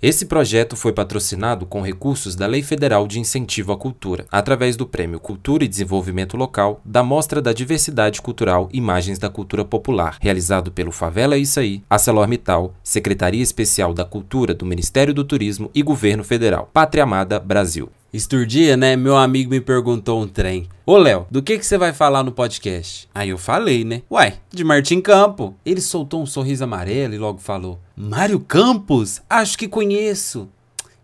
Esse projeto foi patrocinado com recursos da Lei Federal de Incentivo à Cultura, através do Prêmio Cultura e Desenvolvimento Local da Mostra da Diversidade Cultural Imagens da Cultura Popular, realizado pelo Favela Isso Issaí, ArcelorMittal, Secretaria Especial da Cultura do Ministério do Turismo e Governo Federal, Pátria Amada Brasil. Esturdia, né? Meu amigo me perguntou um trem. Ô Léo, do que, que você vai falar no podcast? Aí eu falei, né? Uai, de Martin Campo. Ele soltou um sorriso amarelo e logo falou: Mário Campos? Acho que conheço.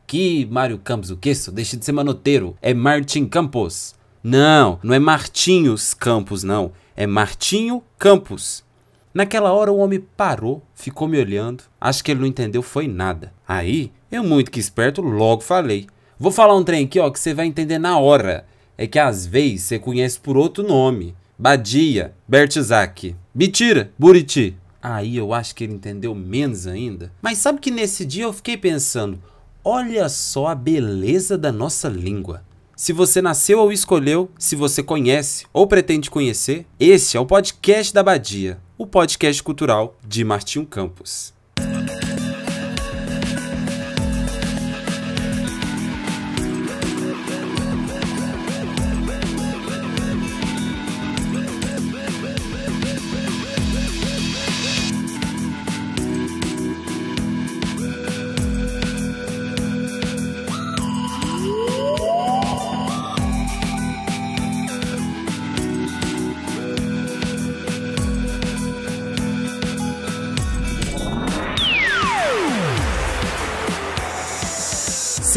Que Mário Campos o que isso? Deixa de ser manoteiro. É Martin Campos. Não, não é Martinhos Campos, não. É Martinho Campos. Naquela hora o homem parou, ficou me olhando. Acho que ele não entendeu foi nada. Aí, eu muito que esperto, logo falei: Vou falar um trem aqui, ó, que você vai entender na hora. É que às vezes você conhece por outro nome. Badia, Bertizak. Bitira, Buriti. Aí eu acho que ele entendeu menos ainda. Mas sabe que nesse dia eu fiquei pensando, olha só a beleza da nossa língua. Se você nasceu ou escolheu, se você conhece ou pretende conhecer, esse é o podcast da Badia, o podcast cultural de Martinho Campos.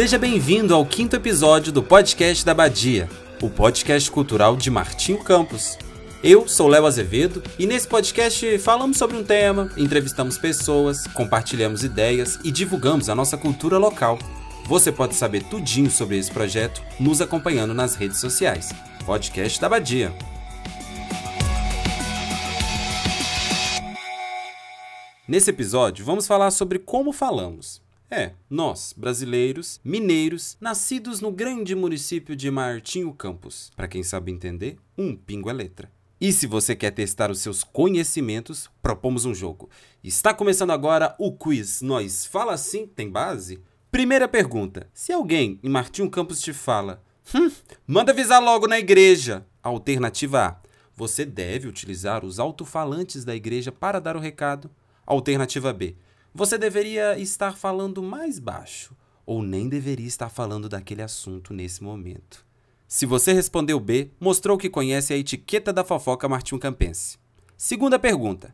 Seja bem-vindo ao quinto episódio do podcast da Badia, o podcast cultural de Martinho Campos. Eu sou Léo Azevedo e nesse podcast falamos sobre um tema, entrevistamos pessoas, compartilhamos ideias e divulgamos a nossa cultura local. Você pode saber tudinho sobre esse projeto nos acompanhando nas redes sociais. Podcast da Badia. Nesse episódio, vamos falar sobre como falamos. É, nós, brasileiros, mineiros, nascidos no grande município de Martinho Campos. Para quem sabe entender, um pingo é letra. E se você quer testar os seus conhecimentos, propomos um jogo. Está começando agora o quiz Nós Fala Assim Tem Base? Primeira pergunta: se alguém em Martinho Campos te fala, hum, manda avisar logo na igreja. Alternativa A: você deve utilizar os alto-falantes da igreja para dar o recado. Alternativa B: você deveria estar falando mais baixo, ou nem deveria estar falando daquele assunto nesse momento. Se você respondeu B, mostrou que conhece a etiqueta da fofoca Martim Campense. Segunda pergunta.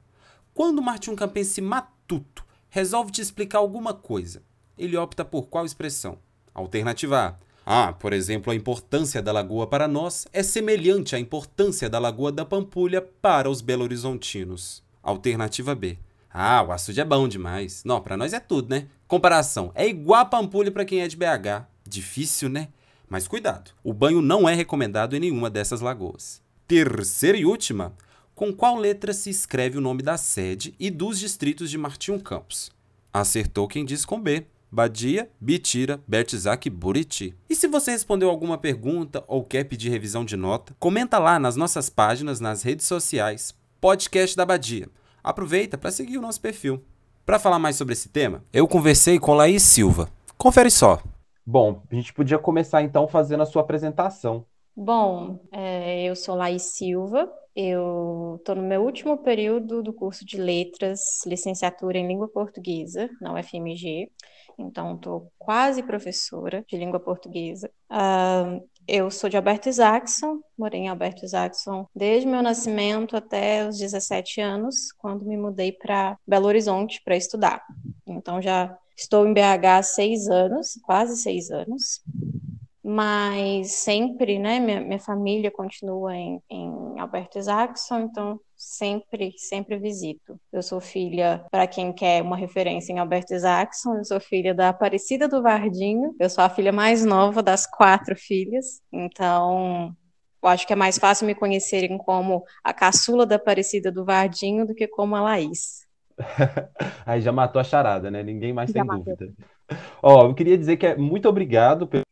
Quando Martim Campense matuto resolve te explicar alguma coisa, ele opta por qual expressão? Alternativa A. Ah, por exemplo, a importância da lagoa para nós é semelhante à importância da lagoa da Pampulha para os belo-horizontinos. Alternativa B. Ah, o açude é bom demais. Não, para nós é tudo, né? Comparação, é igual a pampulha para quem é de BH. Difícil, né? Mas cuidado, o banho não é recomendado em nenhuma dessas lagoas. Terceira e última, com qual letra se escreve o nome da sede e dos distritos de Martinho Campos? Acertou quem diz com B. Badia, Bitira, Bertizac e Buriti. E se você respondeu alguma pergunta ou quer pedir revisão de nota, comenta lá nas nossas páginas nas redes sociais, podcast da Badia aproveita para seguir o nosso perfil. Para falar mais sobre esse tema, eu conversei com Laís Silva. Confere só. Bom, a gente podia começar então fazendo a sua apresentação. Bom, é, eu sou Laís Silva, eu estou no meu último período do curso de Letras, licenciatura em Língua Portuguesa, na UFMG então estou quase professora de língua portuguesa. Uh, eu sou de Alberto Isaacson, morei em Alberto Isaacson desde meu nascimento até os 17 anos, quando me mudei para Belo Horizonte para estudar. Então já estou em BH há seis anos, quase seis anos mas sempre, né, minha, minha família continua em, em Alberto Isaacson, então sempre, sempre visito. Eu sou filha, para quem quer uma referência em Alberto Isaacson, eu sou filha da Aparecida do Vardinho, eu sou a filha mais nova das quatro filhas, então eu acho que é mais fácil me conhecerem como a caçula da Aparecida do Vardinho do que como a Laís. Aí já matou a charada, né? Ninguém mais já tem matou. dúvida. Ó, eu queria dizer que é muito obrigado pelo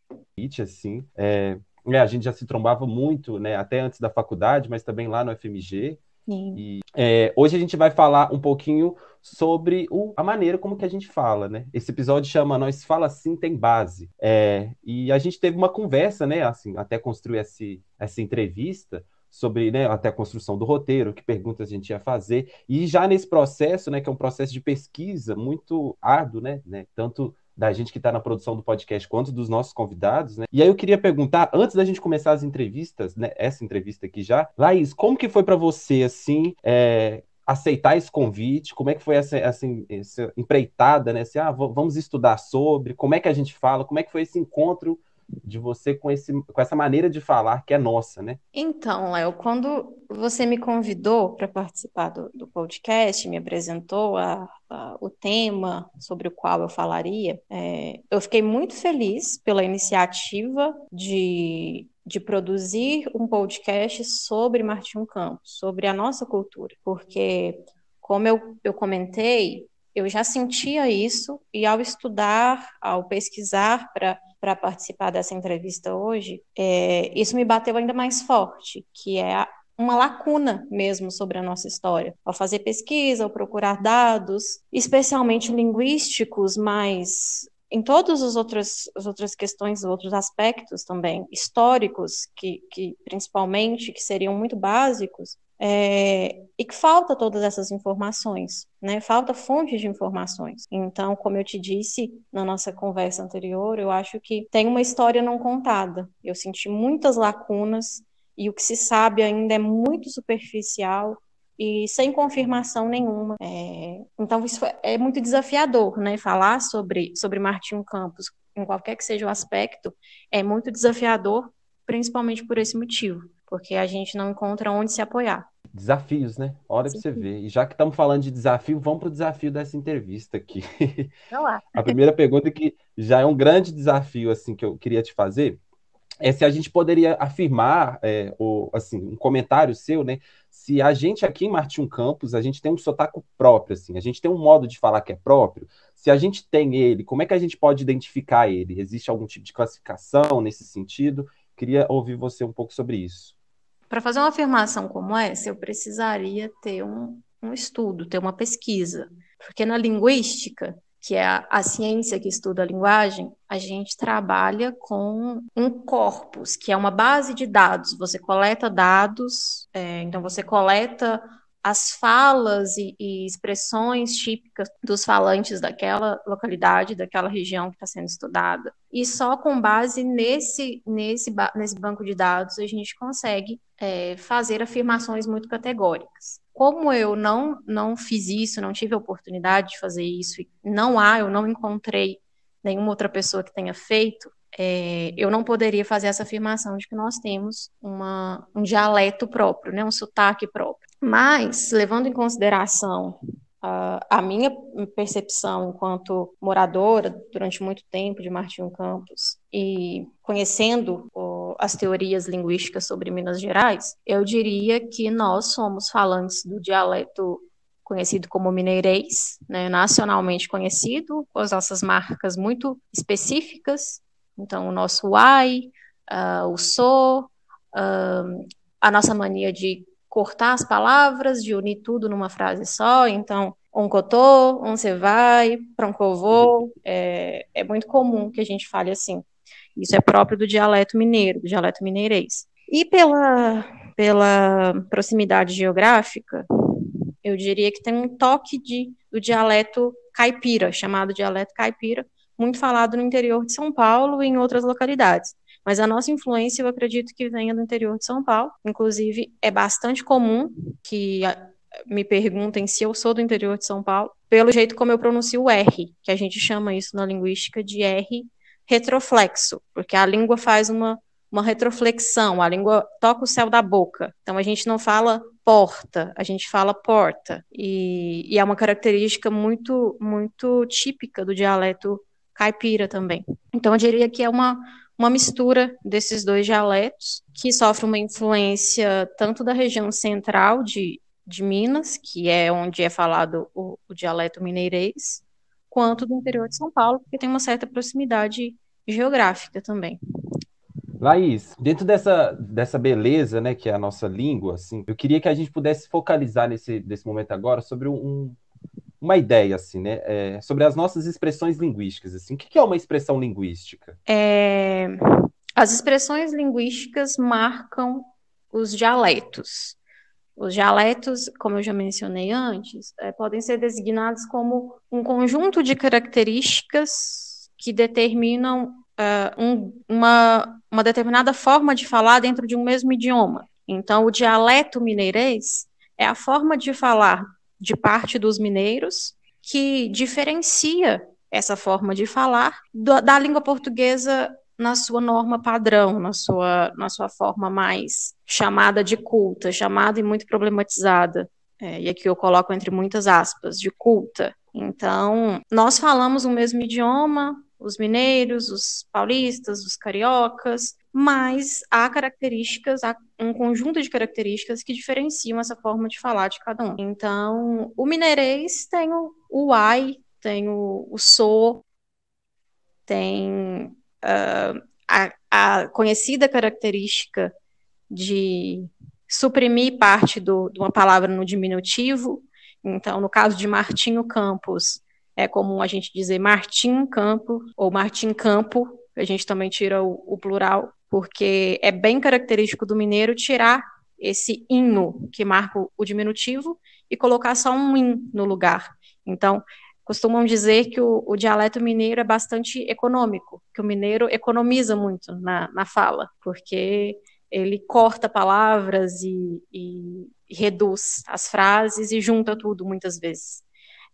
assim. É, é, a gente já se trombava muito, né? Até antes da faculdade, mas também lá no FMG. Sim. E é, hoje a gente vai falar um pouquinho sobre o, a maneira como que a gente fala, né? Esse episódio chama Nós Fala Sim Tem Base. É, e a gente teve uma conversa, né? Assim, até construir esse, essa entrevista sobre né, até a construção do roteiro, que perguntas a gente ia fazer. E já nesse processo, né, que é um processo de pesquisa muito árduo, né, né tanto da gente que está na produção do podcast, quanto dos nossos convidados, né? E aí eu queria perguntar, antes da gente começar as entrevistas, né? Essa entrevista aqui já, Laís, como que foi para você assim? É, aceitar esse convite? Como é que foi essa, essa, essa empreitada, né? Assim, ah, vamos estudar sobre, como é que a gente fala, como é que foi esse encontro de você com, esse, com essa maneira de falar que é nossa, né? Então, Léo, quando você me convidou para participar do, do, podcast, me apresentou a, a, o tema sobre o qual eu falaria, é, eu fiquei muito feliz pela iniciativa de de produzir um podcast sobre Martim Campos, sobre a nossa cultura, porque, como eu, eu comentei, eu já sentia isso e ao estudar, ao pesquisar para para participar dessa entrevista hoje, é, isso me bateu ainda mais forte, que é a, uma lacuna mesmo sobre a nossa história. Ao fazer pesquisa, ao procurar dados, especialmente linguísticos, mas em todas as outras, as outras questões, outros aspectos também históricos, que, que principalmente que seriam muito básicos, é, e que falta todas essas informações, né? Falta fontes de informações. Então, como eu te disse na nossa conversa anterior, eu acho que tem uma história não contada. Eu senti muitas lacunas e o que se sabe ainda é muito superficial e sem confirmação nenhuma. É, então, isso é muito desafiador, né? Falar sobre, sobre Martinho Campos, em qualquer que seja o aspecto, é muito desafiador, principalmente por esse motivo, porque a gente não encontra onde se apoiar. Desafios, né? Hora para você ver. E já que estamos falando de desafio, vamos para o desafio dessa entrevista aqui. Vamos lá. A primeira pergunta que já é um grande desafio assim que eu queria te fazer é se a gente poderia afirmar, é, ou assim, um comentário seu, né? Se a gente aqui em Martim Campos, a gente tem um sotaque próprio, assim, a gente tem um modo de falar que é próprio. Se a gente tem ele, como é que a gente pode identificar ele? Existe algum tipo de classificação nesse sentido? Queria ouvir você um pouco sobre isso. Para fazer uma afirmação como essa, eu precisaria ter um, um estudo, ter uma pesquisa. Porque na linguística, que é a, a, ciência que estuda a linguagem, a gente trabalha com um corpus, que é uma base de dados. Você coleta dados, é, então você coleta as falas e, e, expressões típicas dos falantes daquela localidade, daquela região que está sendo estudada. E só com base nesse, nesse, nesse banco de dados a gente consegue é, fazer afirmações muito categóricas. Como eu não, não fiz isso, não tive a oportunidade de fazer isso, não há, eu não encontrei nenhuma outra pessoa que tenha feito, é, eu não poderia fazer essa afirmação de que nós temos uma, um dialeto próprio, né, um sotaque próprio. Mas, levando em consideração uh, a minha percepção enquanto moradora durante muito tempo de Martinho Campos e conhecendo o as teorias linguísticas sobre Minas Gerais, eu diria que nós somos falantes do dialeto conhecido como mineirês, né, nacionalmente conhecido, com as nossas marcas muito específicas, então o nosso uai, uh, ah, o so, uh, a nossa mania de cortar as palavras, de unir tudo numa frase só, então oncotô, onde você vai, proncovô, é, é muito comum que a gente fale assim. Isso é próprio do dialeto mineiro, do dialeto mineirês. E pela, pela proximidade geográfica, eu diria que tem um toque de, do dialeto caipira, chamado dialeto caipira, muito falado no interior de São Paulo e em outras localidades. Mas a nossa influência, eu acredito que venha do interior de São Paulo. Inclusive, é bastante comum que me perguntem se eu sou do interior de São Paulo, pelo jeito como eu pronuncio o R, que a gente chama isso na linguística de R retroflexo, porque a língua faz uma, uma retroflexão, a língua toca o céu da boca. Então a gente não fala porta, a gente fala porta. E, e é uma característica muito, muito típica do dialeto caipira também. Então eu diria que é uma, uma mistura desses dois dialetos, que sofre uma influência tanto da região central de, de Minas, que é onde é falado o, o dialeto mineirês, quanto do interior de São Paulo, porque tem uma certa proximidade geográfica também. Laís, dentro dessa, dessa beleza, né, que é a nossa língua, assim, eu queria que a gente pudesse focalizar nesse, desse momento agora sobre um, uma ideia, assim, né, é, sobre as nossas expressões linguísticas, assim. O que é uma expressão linguística? É, as expressões linguísticas marcam os dialetos. Os dialetos, como eu já mencionei antes, é, podem ser designados como um conjunto de características que determinam é, um, uma, uma determinada forma de falar dentro de um mesmo idioma. Então, o dialeto mineirês é a forma de falar de parte dos mineiros que diferencia essa forma de falar da, da língua portuguesa na sua norma padrão, na sua, na sua forma mais chamada de culta, chamada e muito problematizada. É, e aqui eu coloco entre muitas aspas, de culta. Então, nós falamos o mesmo idioma, os mineiros, os paulistas, os cariocas, mas há características, há um conjunto de características que diferenciam essa forma de falar de cada um. Então, o mineirês tem o, o ai, tem o, o so, tem uh, a, a, conhecida característica de suprimir parte do, de uma palavra no diminutivo. Então, no caso de Martinho Campos, é comum a gente dizer Martim Campo ou Martim Campo, a gente também tira o, o plural, porque é bem característico do mineiro tirar esse inho que marca o diminutivo e colocar só um in no lugar. Então, costumam dizer que o, o, dialeto mineiro é bastante econômico, que o mineiro economiza muito na, na fala, porque ele corta palavras e, e, e reduz as frases e junta tudo muitas vezes.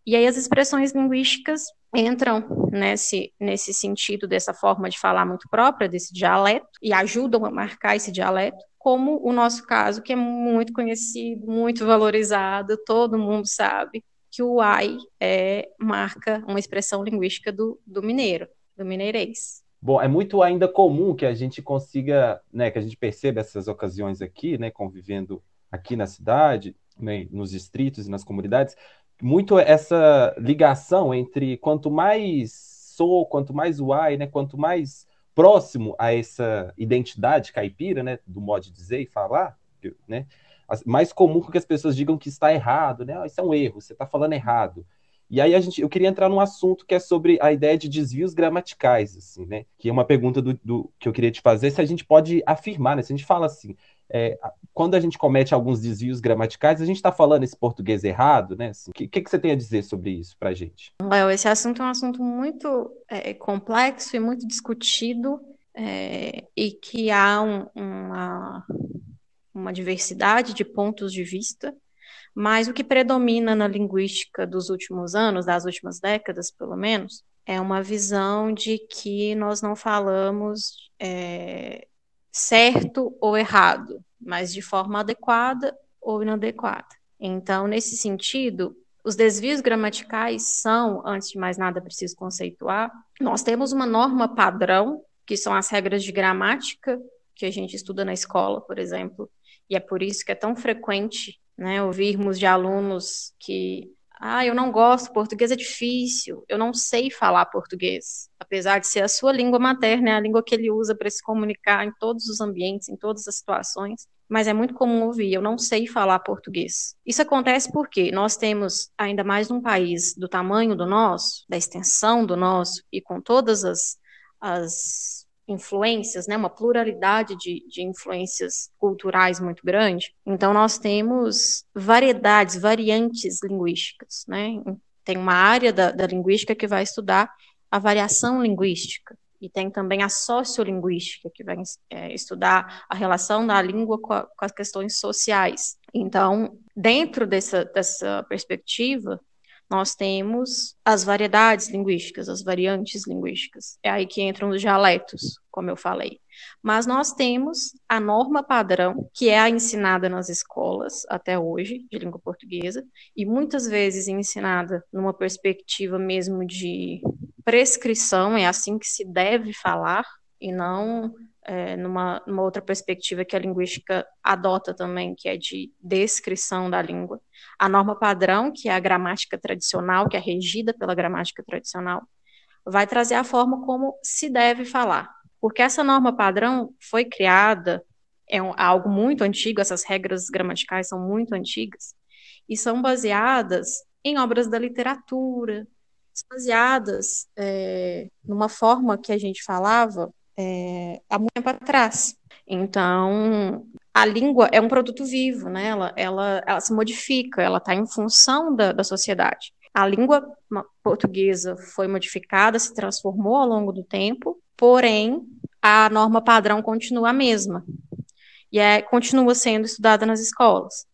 E aí as expressões linguísticas entram nesse, nesse sentido dessa forma de falar muito própria desse dialeto e ajudam a marcar esse dialeto, como o nosso caso, que é muito conhecido, muito valorizado, todo mundo sabe, que o ai é, marca uma expressão linguística do, do mineiro, do mineirês. Bom, é muito ainda comum que a gente consiga, né, que a gente perceba essas ocasiões aqui, né, convivendo aqui na cidade, né, nos distritos e nas comunidades, muito essa ligação entre quanto mais sou, quanto mais uai, né, quanto mais próximo a essa identidade caipira, né, do modo de dizer e falar, né, mais comum que as pessoas digam que está errado, né? Ah, isso é um erro, você está falando errado. E aí a gente, eu queria entrar num assunto que é sobre a ideia de desvios gramaticais, assim, né? Que é uma pergunta do, do que eu queria te fazer, se a gente pode afirmar, né? Se a gente fala assim, é, quando a gente comete alguns desvios gramaticais, a gente está falando esse português errado, né? O assim, que, que, que, você tem a dizer sobre isso para gente? Léo, esse assunto é um assunto muito é, complexo e muito discutido, é, e que há um, uma uma diversidade de pontos de vista, mas o que predomina na linguística dos últimos anos, das últimas décadas, pelo menos, é uma visão de que nós não falamos é, certo ou errado, mas de forma adequada ou inadequada. Então, nesse sentido, os desvios gramaticais são, antes de mais nada, preciso conceituar. Nós temos uma norma padrão, que são as regras de gramática que a gente estuda na escola, por exemplo, e é por isso que é tão frequente né, ouvirmos de alunos que ah, eu não gosto, português é difícil, eu não sei falar português, apesar de ser a sua língua materna, é a língua que ele usa para se comunicar em todos os ambientes, em todas as situações, mas é muito comum ouvir, eu não sei falar português. Isso acontece porque nós temos, ainda mais um país do tamanho do nosso, da extensão do nosso, e com todas as, as influências, né, uma pluralidade de, de influências culturais muito grande. Então, nós temos variedades, variantes linguísticas. Né? Tem uma área da, da linguística que vai estudar a variação linguística, e tem também a sociolinguística, que vai é, estudar a relação da língua com, a, com as questões sociais. Então, dentro dessa, dessa perspectiva, nós temos as variedades linguísticas, as variantes linguísticas. É aí que entram os dialetos, como eu falei. Mas nós temos a norma padrão, que é a ensinada nas escolas até hoje, de língua portuguesa, e muitas vezes ensinada numa perspectiva mesmo de prescrição, é assim que se deve falar, e não é, numa, numa, outra perspectiva que a linguística adota também, que é de descrição da língua. A norma padrão, que é a gramática tradicional, que é regida pela gramática tradicional, vai trazer a forma como se deve falar. Porque essa norma padrão foi criada, é um, algo muito antigo, essas regras gramaticais são muito antigas, e são baseadas em obras da literatura, baseadas é, numa forma que a gente falava é, há muito tempo atrás. Então, a língua é um produto vivo, né? ela, ela, ela se modifica, ela está em função da, da sociedade. A língua portuguesa foi modificada, se transformou ao longo do tempo, porém, a norma padrão continua a mesma. E é, continua sendo estudada nas escolas.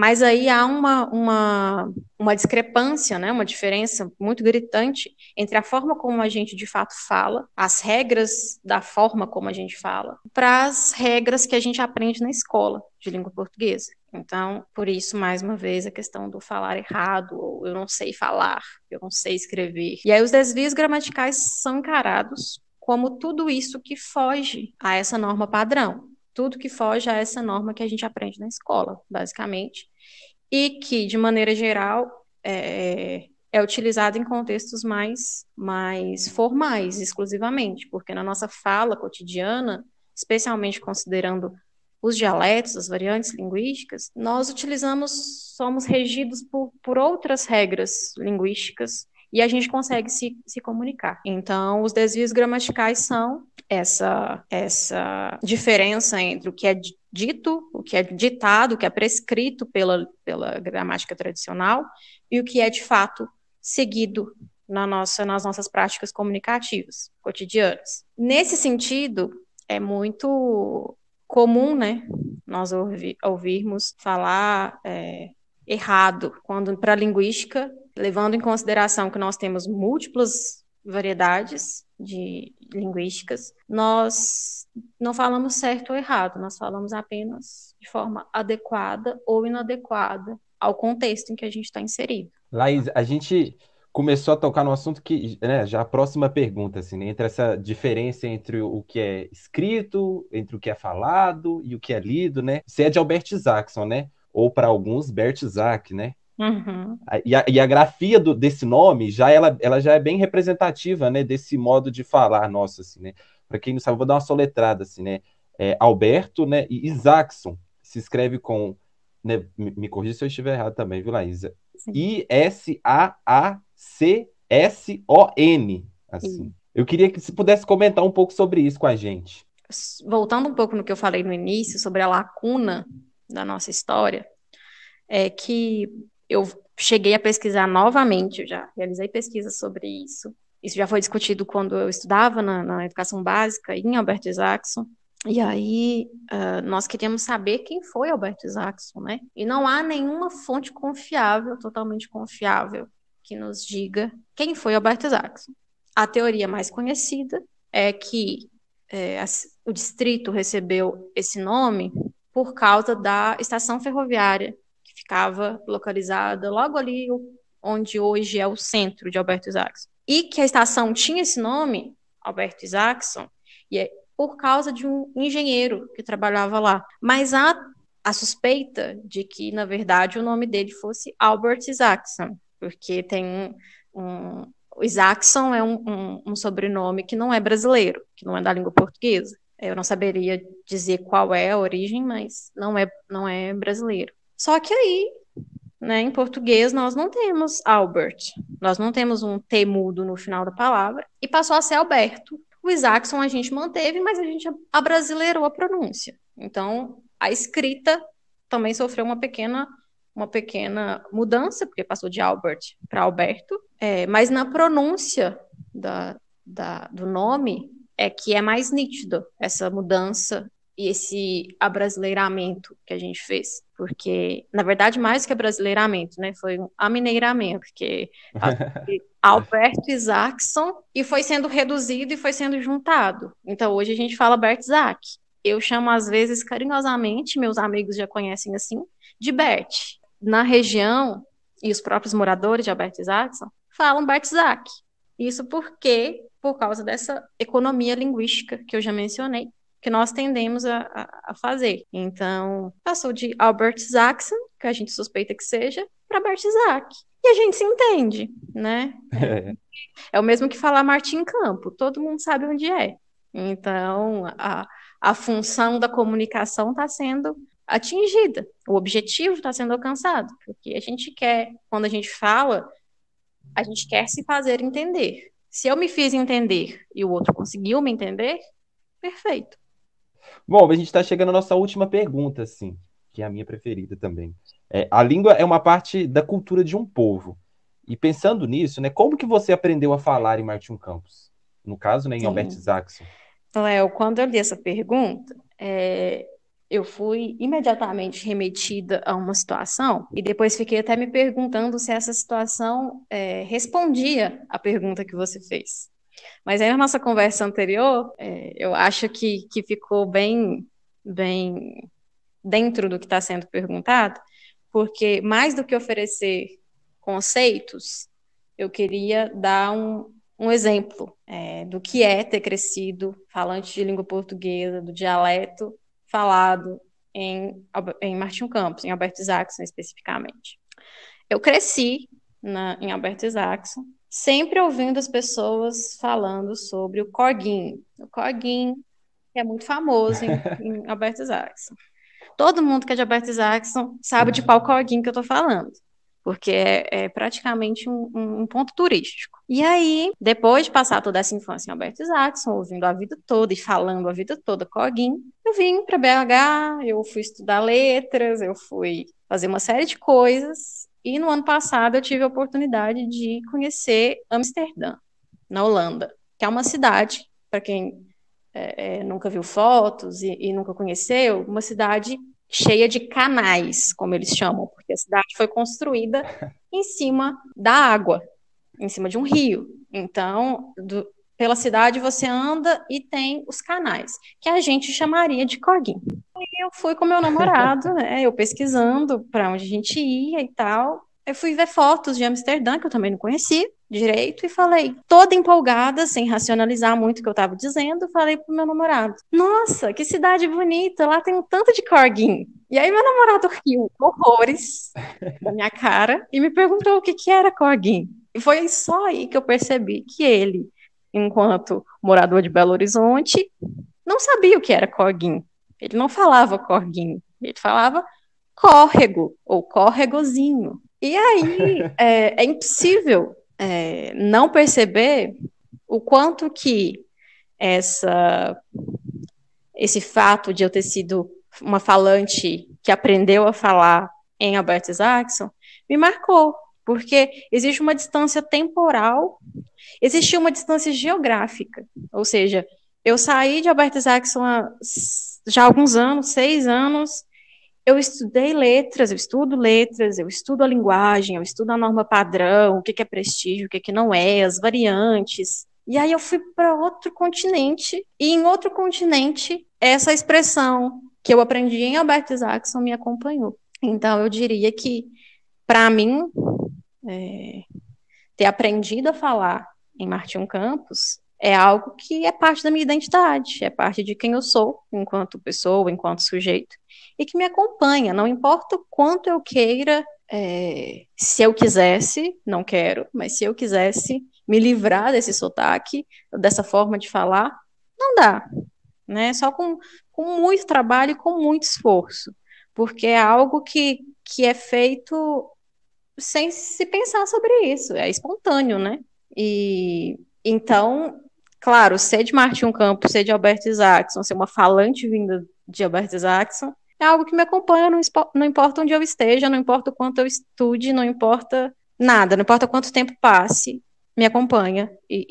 Mas aí há uma, uma, uma discrepância, né, uma diferença muito gritante entre a forma como a gente de fato fala, as regras da forma como a gente fala, para as regras que a gente aprende na escola de língua portuguesa. Então, por isso, mais uma vez, a questão do falar errado, ou eu não sei falar, eu não sei escrever. E aí, os desvios gramaticais são encarados como tudo isso que foge a essa norma padrão tudo que foge a essa norma que a gente aprende na escola, basicamente, e que, de maneira geral, é, é utilizado em contextos mais, mais formais, exclusivamente, porque na nossa fala cotidiana, especialmente considerando os dialetos, as variantes linguísticas, nós utilizamos, somos regidos por, por outras regras linguísticas e a gente consegue se, se comunicar. Então, os desvios gramaticais são essa, essa diferença entre o que é dito, o que é ditado, o que é prescrito pela, pela gramática tradicional e o que é de fato seguido na nossa, nas nossas práticas comunicativas cotidianas. Nesse sentido, é muito comum, né, nós ouvirmos falar é, errado, quando para a linguística, levando em consideração que nós temos múltiplas variedades de linguísticas, nós não falamos certo ou errado, nós falamos apenas de forma adequada ou inadequada ao contexto em que a gente está inserido. Laís, a gente começou a tocar no assunto que, né, já a próxima pergunta, assim, né, entre essa diferença entre o que é escrito, entre o que é falado e o que é lido, né? Você é de Albert Isaacson, né? Ou para alguns, Bert Isaac, né? Uhum. E, a, e, a, grafia do, desse nome já ela, ela já é bem representativa, né? Desse modo de falar nosso, assim, né? Para quem não sabe, vou dar uma soletrada, assim, né? É, Alberto, né? E Isaacson se escreve com, né? Me, me corrija se eu estiver errado também, viu, Laísa? I S A A C S O N, assim. Sim. Eu queria que você pudesse comentar um pouco sobre isso com a gente. Voltando um pouco no que eu falei no início sobre a lacuna da nossa história, é que eu cheguei a pesquisar novamente, eu já realizei pesquisas sobre isso. Isso já foi discutido quando eu estudava na, na educação básica em Albert Isaacson. E aí, uh, nós queríamos saber quem foi Albert Isaacson, né? E não há nenhuma fonte confiável, totalmente confiável, que nos diga quem foi Albert Isaacson. A teoria mais conhecida é que é, o distrito recebeu esse nome por causa da estação ferroviária ficava localizada logo ali onde hoje é o centro de Alberto Isaacson. E que a estação tinha esse nome, Alberto Isaacson, e é por causa de um engenheiro que trabalhava lá. Mas há a suspeita de que, na verdade, o nome dele fosse Albert Isaacson, porque tem um, um o Isaacson é um, um, um, sobrenome que não é brasileiro, que não é da língua portuguesa. Eu não saberia dizer qual é a origem, mas não é, não é brasileiro. Só que aí, né, em português, nós não temos Albert, nós não temos um T mudo no final da palavra, e passou a ser Alberto. O Isaacson a gente manteve, mas a gente abrasileirou a pronúncia. Então, a escrita também sofreu uma pequena uma pequena mudança, porque passou de Albert para Alberto, é, mas na pronúncia da, da, do nome é que é mais nítido essa mudança e esse abrasileiramento que a gente fez. Porque, na verdade, mais que abrasileiramento, né? Foi um amineiramento, porque Alberto Isaacson e foi sendo reduzido e foi sendo juntado. Então, hoje a gente fala Bert Isaac. Eu chamo, às vezes, carinhosamente, meus amigos já conhecem assim, de Bert. Na região, e os próprios moradores de Alberto Isaacson falam Bert Isaac. Isso porque, por causa dessa economia linguística que eu já mencionei, que nós tendemos a, a, fazer. Então, passou de Albert Saxon, que a gente suspeita que seja, para Bert Isaac. E a gente se entende, né? É. é o mesmo que falar Martim Campo, todo mundo sabe onde é. Então, a, a função da comunicação está sendo atingida, o objetivo está sendo alcançado, porque a gente quer, quando a gente fala, a gente quer se fazer entender. Se eu me fiz entender e o outro conseguiu me entender, perfeito. Bom, a gente está chegando à nossa última pergunta, assim, que é a minha preferida também. É, a língua é uma parte da cultura de um povo. E pensando nisso, né, como que você aprendeu a falar em Martin Campos? No caso, né, em Sim. Albert Isaacson. Léo, quando eu li essa pergunta, é, eu fui imediatamente remetida a uma situação e depois fiquei até me perguntando se essa situação é, respondia à pergunta que você fez. Mas aí na nossa conversa anterior, é, eu acho que, que ficou bem, bem dentro do que está sendo perguntado, porque mais do que oferecer conceitos, eu queria dar um, um exemplo é, do que é ter crescido falante de língua portuguesa, do dialeto falado em, em Martin Campos, em Alberto Isaacson especificamente. Eu cresci na, em Alberto Isaacson sempre ouvindo as pessoas falando sobre o Corguin. O Corguin é muito famoso em, em Albert Isaacson. Todo mundo que é de Albert Isaacson sabe de qual Corguin que eu estou falando porque é, é praticamente um, um, ponto turístico. E aí, depois de passar toda essa infância em Alberto Isaacson, ouvindo a vida toda e falando a vida toda com eu vim para BH, eu fui estudar letras, eu fui fazer uma série de coisas e no ano passado eu tive a oportunidade de conhecer Amsterdã, na Holanda, que é uma cidade, para quem é, é, nunca viu fotos e, e nunca conheceu, uma cidade cheia de canais, como eles chamam, porque a cidade foi construída em cima da água, em cima de um rio. Então, do, pela cidade você anda e tem os canais, que a gente chamaria de coguinho. E eu fui com meu namorado, né? Eu pesquisando para onde a gente ia e tal. Eu fui ver fotos de Amsterdã, que eu também não conhecia direito, e falei, toda empolgada, sem racionalizar muito o que eu estava dizendo, falei pro meu namorado: Nossa, que cidade bonita, lá tem um tanto de corguin. E aí meu namorado riu horrores da minha cara e me perguntou o que, que era corguin. E foi só aí que eu percebi que ele enquanto morador de Belo Horizonte, não sabia o que era corguinho. Ele não falava corguinho, ele falava córrego ou córregozinho. E aí é, é impossível é, não perceber o quanto que essa, esse fato de eu ter sido uma falante que aprendeu a falar em Albert Isaacson me marcou, porque existe uma distância temporal, existia uma distância geográfica, ou seja, eu saí de Albert Isaacson há já há alguns anos, seis anos, eu estudei letras, eu estudo letras, eu estudo a linguagem, eu estudo a norma padrão, o que, é prestígio, o que, que não é, as variantes. E aí eu fui para outro continente, e em outro continente, essa expressão que eu aprendi em Albert Isaacson me acompanhou. Então eu diria que, para mim, é, ter aprendido a falar em Martim Campos é algo que é parte da minha identidade, é parte de quem eu sou enquanto pessoa, enquanto sujeito, e que me acompanha, não importa o quanto eu queira, é, se eu quisesse, não quero, mas se eu quisesse me livrar desse sotaque, dessa forma de falar, não dá, né? Só com, com muito trabalho e com muito esforço, porque é algo que, que é feito sem se pensar sobre isso, é espontâneo, né? E então, claro, ser de Martin Campos, ser de Albert Isaacson, ser uma falante vinda de Albert Isaacson, é algo que me acompanha, não, não importa onde eu esteja, não importa o quanto eu estude, não importa nada, não importa quanto tempo passe, me acompanha e,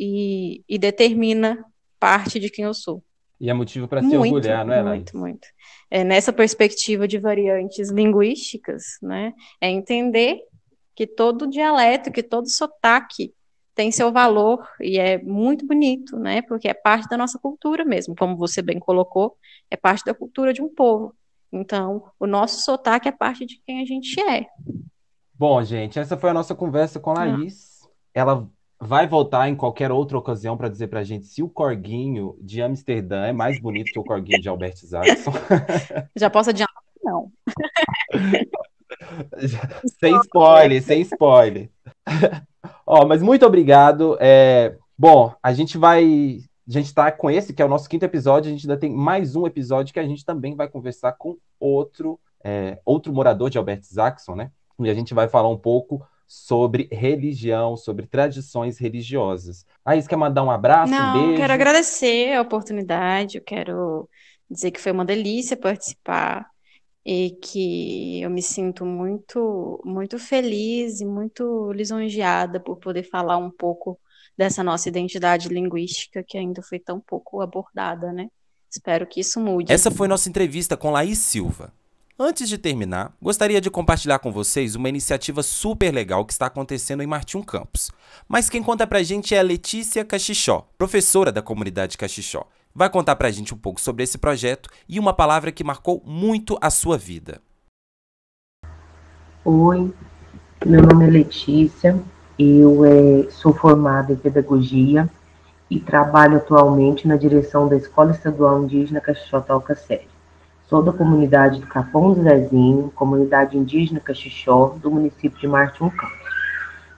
e, e determina parte de quem eu sou. E é motivo para se muito, orgulhar, não é, Elaine? Muito, muito. É, nessa perspectiva de variantes linguísticas, né, é entender que todo dialeto, que todo sotaque tem seu valor e é muito bonito, né? Porque é parte da nossa cultura mesmo, como você bem colocou, é parte da cultura de um povo. Então, o nosso sotaque é parte de quem a gente é. Bom, gente, essa foi a nossa conversa com a ah. Laís. Ah. Ela vai voltar em qualquer outra ocasião para dizer para a gente se o corguinho de Amsterdã é mais bonito que o corguinho de Albert Isaacson. Já posso adiantar não. sem spoiler, sem spoiler. Ó, mas muito obrigado. É, bom, a gente vai. A gente está com esse, que é o nosso quinto episódio. A gente ainda tem mais um episódio que a gente também vai conversar com outro, é, outro morador de Albert Jackson, né? E a gente vai falar um pouco sobre religião, sobre tradições religiosas. Aí, ah, quer mandar um abraço, Não, um beijo? Não, quero agradecer a oportunidade, eu quero dizer que foi uma delícia participar e que eu me sinto muito, muito feliz e muito lisonjeada por poder falar um pouco dessa nossa identidade linguística que ainda foi tão pouco abordada, né? Espero que isso mude. Essa foi nossa entrevista com Laís Silva. Antes de terminar, gostaria de compartilhar com vocês uma iniciativa super legal que está acontecendo em Martim Campos. Mas quem conta pra gente é a Letícia Caxixó, professora da comunidade Caxixó vai contar para a gente um pouco sobre esse projeto e uma palavra que marcou muito a sua vida. Oi, meu nome é Letícia, eu é, sou formada em pedagogia e trabalho atualmente na direção da Escola Estadual Indígena Caxixó Alcacere. Sou da comunidade do Capão do Zezinho, comunidade indígena Caxixó, do município de Martim Campos.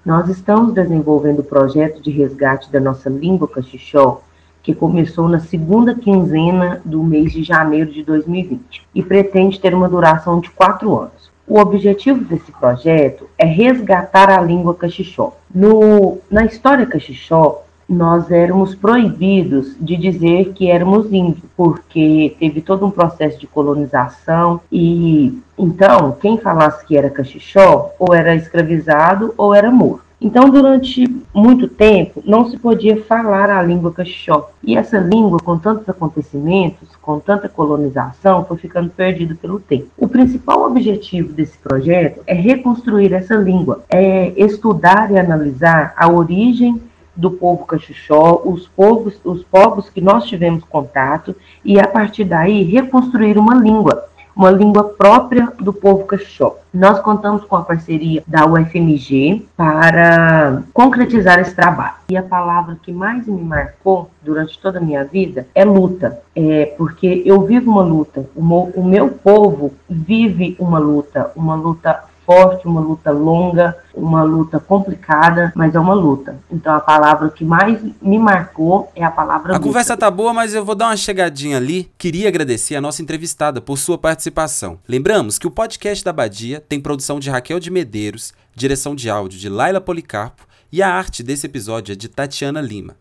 Nós estamos desenvolvendo o projeto de resgate da nossa língua Caxixó que começou na segunda quinzena do mês de janeiro de 2020 e pretende ter uma duração de quatro anos. O objetivo desse projeto é resgatar a língua cachixó. No, na história cachixó, nós éramos proibidos de dizer que éramos índios, porque teve todo um processo de colonização e então quem falasse que era cachixó ou era escravizado ou era morto. Então, durante muito tempo, não se podia falar a língua caxixó. E essa língua, com tantos acontecimentos, com tanta colonização, foi ficando perdida pelo tempo. O principal objetivo desse projeto é reconstruir essa língua, é estudar e analisar a origem do povo caxixó, os povos, os povos que nós tivemos contato e a partir daí reconstruir uma língua uma língua própria do povo Quechó. Nós contamos com a parceria da UFMG para concretizar esse trabalho. E a palavra que mais me marcou durante toda a minha vida é luta, é porque eu vivo uma luta, o meu, o meu povo vive uma luta, uma luta forte, uma luta longa, uma luta complicada, mas é uma luta. Então a palavra que mais me marcou é a palavra. A luta. conversa tá boa, mas eu vou dar uma chegadinha ali. Queria agradecer a nossa entrevistada por sua participação. Lembramos que o podcast da Badia tem produção de Raquel de Medeiros, direção de áudio de Laila Policarpo e a arte desse episódio é de Tatiana Lima.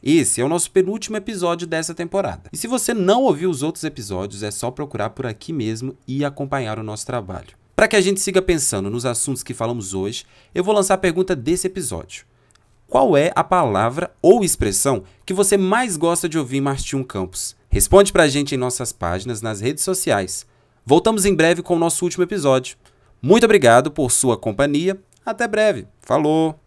Esse é o nosso penúltimo episódio dessa temporada. E se você não ouviu os outros episódios, é só procurar por aqui mesmo e acompanhar o nosso trabalho. Para que a gente siga pensando nos assuntos que falamos hoje, eu vou lançar a pergunta desse episódio. Qual é a palavra ou expressão que você mais gosta de ouvir em Martinho Campos? Responde para a gente em nossas páginas nas redes sociais. Voltamos em breve com o nosso último episódio. Muito obrigado por sua companhia. Até breve. Falou!